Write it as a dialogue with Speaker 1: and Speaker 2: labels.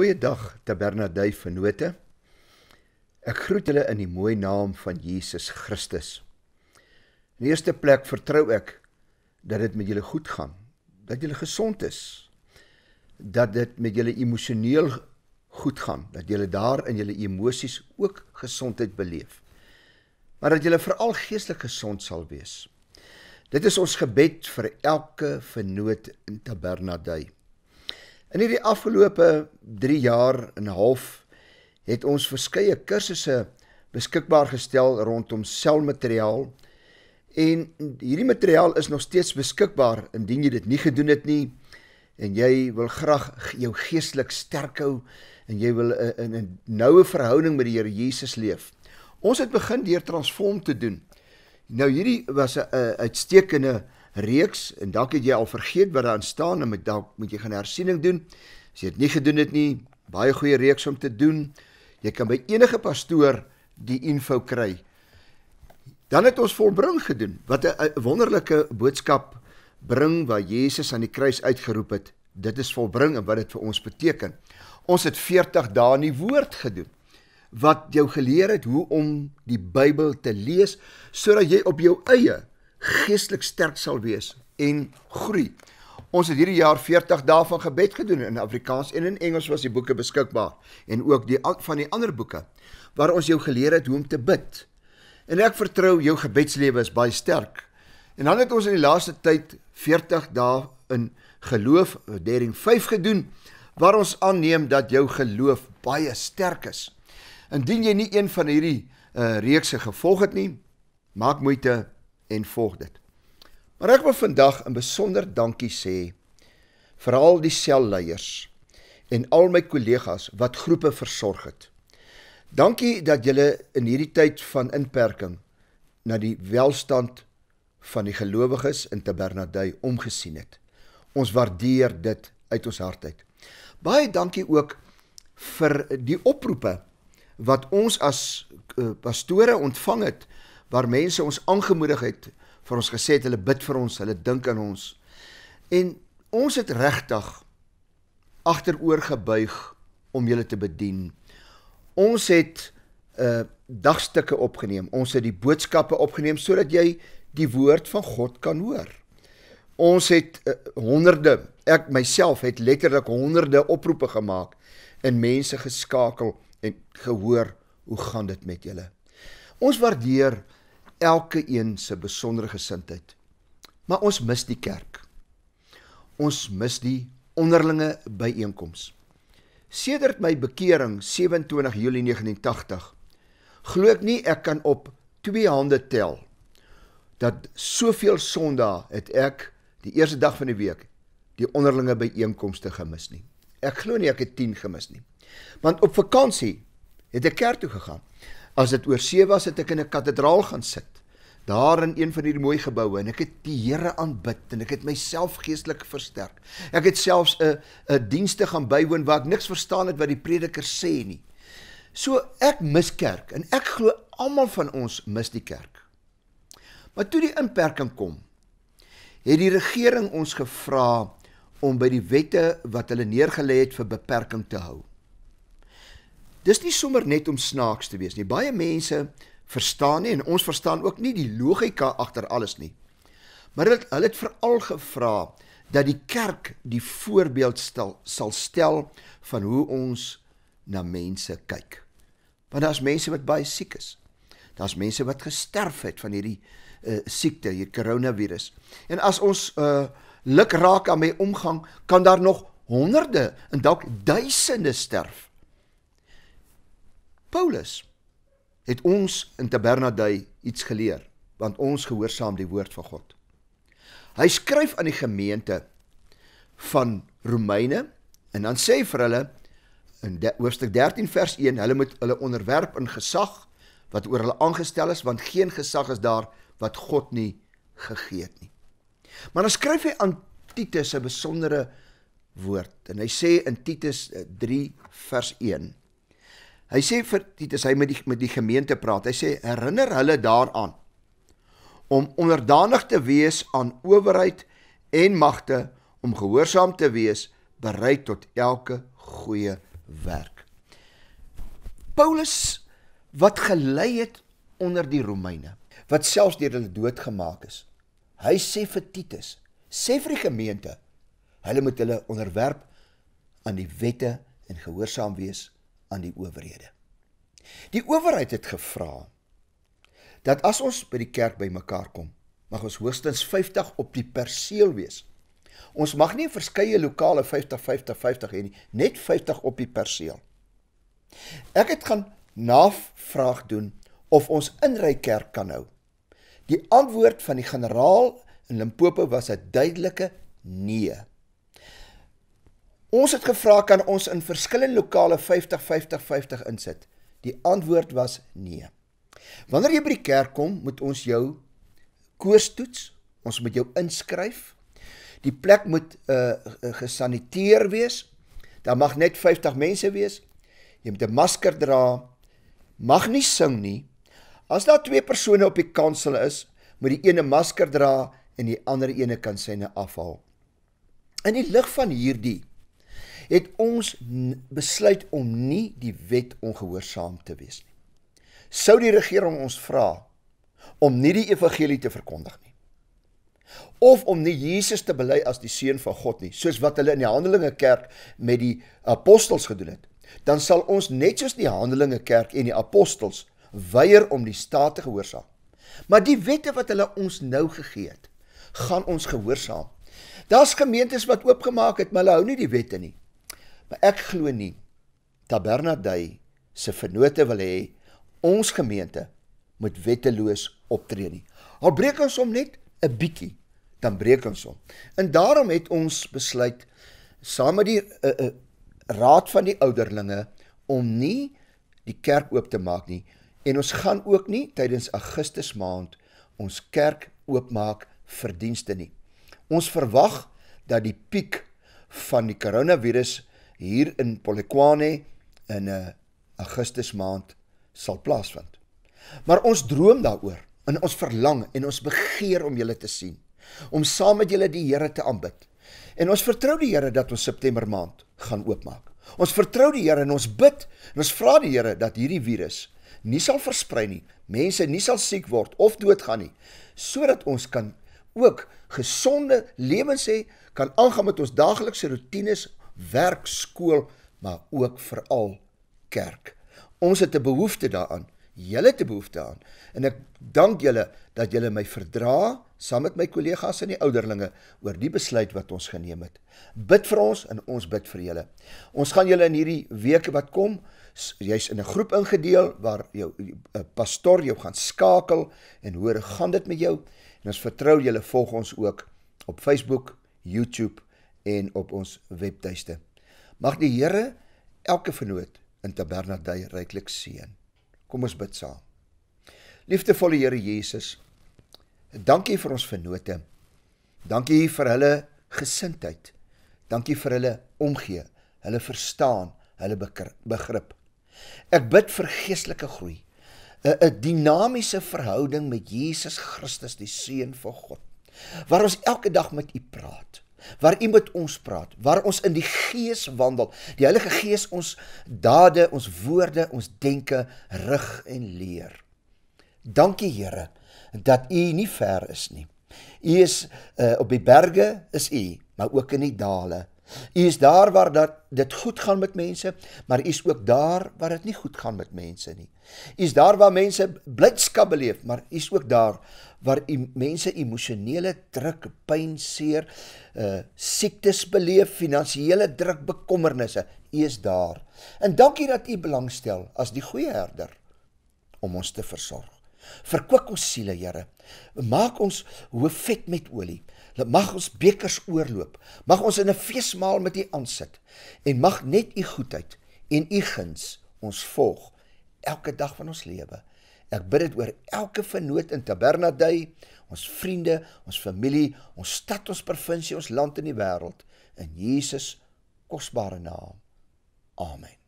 Speaker 1: Goeiedag Tabernadey vennote. Ek groet julle in die mooi naam van Jesus Christus. In eerste plek vertrou ek dat dit met julle goed gaan, dat julle gesond is, dat dit met julle emosioneel goed gaan, dat julle daar in julle emosies ook gesondheid beleef. Maar dat julle veral geestelik gesond sal wees. Dit is ons gebed vir elke vennoot in Tabernadey. In hierdie afgelope 3 jaar en 'n half het ons verskeie kursusse beskikbaar gestel rondom selmateriaal en hierdie materiaal is nog steeds beskikbaar indien jy dit nie gedoen het nie en jy wil graag jou geestelik sterk hou en jy wil eh, in 'n noue verhouding met die Here Jesus leef. Ons het begin deur transform te doen. Nou hierdie was 'n uitstekende reeks en dalk het jy al vergeet wat daar staan en moet dalk moet jy gaan hersiening doen. As jy dit nie gedoen het nie, baie goeie reeks om te doen. Jy kan by enige pastoor die info kry. Dan het ons volbring gedoen wat 'n wonderlike boodskap bring wat Jesus aan die kruis uitgeroep het. Dit is volbring en wat dit vir ons beteken. Ons het 40 dae in die woord gedoen wat jou geleer het hoe om die Bybel te lees sodat jy op jou eie geestelik sterk sal wees en groei. Ons het hierdie jaar 40 dae van gebed gedoen in Afrikaans en in Engels was die boeke beskikbaar en ook die van die ander boeke waar ons jou geleer het hoe om te bid. En ek vertrou jou gebedslewe is baie sterk. En dan het ons in die laaste tyd 40 dae in geloof eh, during 5 gedoen waar ons aanneem dat jou geloof baie sterk is. Indien jy nie een van hierdie uh, reekse gevolg het nie, maak moeite en volg dit. Maar ek wil vandag 'n besonder dankie sê vir al die selleiers en al my kollegas wat groepe versorg het. Dankie dat julle in hierdie tyd van inperking na die welstand van die gelowiges in Tabernadei omgesien het. Ons waardeer dit uit ons hart uit. Baie dankie ook vir die oproepe wat ons as eh, pastore ontvang het waar mense ons aangemoedig het vir ons gesê het hulle bid vir ons, hulle dink aan ons. En ons het regtig agteroor gebuig om julle te bedien. Ons het uh dagstukke opgeneem. Ons het die boodskappe opgeneem sodat jy die woord van God kan hoor. Ons het uh, honderde, ek myself het letterlik honderde oproepe gemaak en mense geskakel en gehoor hoe gaan dit met julle? Ons waardeer elke een se besondere gesindheid. Maar ons mis die kerk. Ons mis die onderlinge byeenkoms. Sedert my bekering 27 Julie 1989 glo ek nie ek kan op twee hande tel dat soveel Sondae het ek die eerste dag van die week die onderlinge byeenkomste gemis nie. Ek glo nie ek het 10 gemis nie. Want op vakansie het ek kerk toe gegaan. As dit oor 7 was, het ek in 'n kathedraal gaan sit. Daar in een van hierdie mooi geboue en ek het die Here aanbid en ek het myself geestelik versterk. Ek het selfs 'n 'n dienste gaan bywoon waar ek niks verstaan het wat die prediker sê nie. So ek mis kerk en ek glo almal van ons mis die kerk. Maar toe die inperking kom, het die regering ons gevra om by die wette wat hulle neerge lê het vir beperking te hou. Dis nie sommer net om snaaks te wees nie. Baie mense verstaan nie en ons verstaan ook nie die logika agter alles nie. Maar hulle hulle het veral gevra dat die kerk die voorbeeld stel, sal stel van hoe ons na mense kyk. Want daar's mense wat baie siek is. Daar's mense wat gesterf het van hierdie uh siekte, hier koronavirus. En as ons uh luk raak aan my omgang, kan daar nog honderde en dalk duisende sterf Paulus het ons in Tabernadai iets geleer want ons gehoorsaam die woord van God. Hy skryf aan die gemeente van Romeine en dan sê vir hulle in hoofstuk 13 vers 1 hulle moet hulle onderwerp in gesag wat oor hulle aangestel is want geen gesag is daar wat God nie gegee het nie. Maar dan skryf hy aan Titus 'n besondere woord en hy sê in Titus 3 eh, vers 1 Hy sê vir Titus hy met die met die gemeente praat. Hy sê herinner hulle daaraan om onderdanig te wees aan owerheid en magte, om gehoorsaam te wees, bereid tot elke goeie werk. Paulus wat gelei het onder die Romeine, wat selfs deur hulle doodgemaak is. Hy sê vir Titus, sê vir die gemeente, hulle moet hulle onderwerp aan die wette en gehoorsaam wees aan die owerhede. Die owerheid het gevra dat as ons by die kerk bymekaar kom, mag ons hoogstens 50 op die perseel wees. Ons mag nie verskeie lokale 50 50 50 hê nie, net 50 op die perseel. Ek het gaan navraag doen of ons inry kerk kan hou. Die antwoord van die generaal in Limpopo was 'n duidelike nee. Ons het gevra kan ons in verskillende lokale 50 50 50 insit. Die antwoord was nee. Wanneer jy by die kerk kom, moet ons jou koorstoets. Ons moet jou inskryf. Die plek moet uh gesaniteer wees. Daar mag net 50 mense wees. Jy moet 'n masker dra. Mag nie sing nie. As daar twee persone op die kansel is, moet die ene masker dra en die ander ene kan syne afhaal. In die lig van hierdie het ons besluit om nie die wet ongehoorsaam te wees nie. Sou die regering ons vra om nie die evangelie te verkondig nie of om nie Jesus te bely as die seun van God nie, soos wat hulle in die Handelinge kerk met die apostels gedoen het, dan sal ons net soos die Handelinge kerk en die apostels weier om die staat te gehoorsaam. Maar die wette wat hulle ons nou gegee het, gaan ons gehoorsaam. Daar's gemeentes wat oopgemaak het, maar hulle hou nie die wette nie. Maar ek glo nie Tabernadei se vennote wil hê ons gemeente moet wetteloos optree nie. Al breek ons hom net 'n bietjie, dan breek ons hom. En daarom het ons besluit saam met die uh, uh, raad van die ouderlinge om nie die kerk oop te maak nie en ons gaan ook nie tydens Augustus maand ons kerk oopmaak vir dienste nie. Ons verwag dat die piek van die koronavirus hier in Polokwane in 'n eh, Augustus maand sal plaasvind. Maar ons droom daaroor, in ons verlang en ons begeer om julle te sien, om saam met julle die Here te aanbid. En ons vertrou die Here dat ons September maand gaan oopmaak. Ons vertrou die Here en ons bid en ons vra die Here dat hierdie virus nie sal versprei nie, mense nie sal siek word of doodgaan nie, sodat ons kan ook gesonde lewens hê, kan aangaan met ons daaglikse rotines werk, skool, maar ook veral kerk. Ons het 'n behoefte daaraan, julle het 'n behoefte aan. En ek dank julle dat julle my verdra saam met my kollegas en die ouderlinge oor die besluit wat ons geneem het. Bid vir ons en ons bid vir julle. Ons gaan julle in hierdie weke wat kom jy's in 'n groep ingedeel waar jou 'n eh, pastoor jou gaan skakel en hoor gaan dit met jou en ons vertrou julle volg ons ook op Facebook, YouTube en op ons webtuiste. Mag die Here elke vernoot in Tabernadai ryklik seën. Kom ons bid saam. Liefdevolle Here Jesus, dankie vir ons vernote. Dankie vir hulle gesindheid. Dankie vir hulle omgee, hulle verstaan, hulle begrip. Ek bid vir geestelike groei, 'n eh, 'n dinamiese verhouding met Jesus Christus, die seun van God, waar ons elke dag met U praat waar u met ons praat, waar ons in die gees wandel. Die Heilige Gees ons dade, ons woorde, ons denke rig en leer. Dankie Here dat u nie ver is nie. U is uh, op die berge is u, maar ook in die dale U is daar waar dat dit goed gaan met mense, maar u is ook daar waar dit nie goed gaan met mense nie. U is daar waar mense blydskap beleef, maar u is ook daar waar u mense emosionele druk, pyn, seer, uh siektes beleef, finansiële druk, bekommernisse. U is daar. En dankie dat u belangstel as die goeie herder om ons te versorg. Verkwik ons siele, Here. Maak ons hoof vet met olie dat mag ons bekers oorloop mag ons in 'n feesmaal met u aansit en mag net u goedheid en u guns ons volg elke dag van ons lewe ek bid dit oor elke vernoot in Tabernadei ons vriende ons familie ons stad ons provinsie ons land en die wêreld in Jesus kosbare naam amen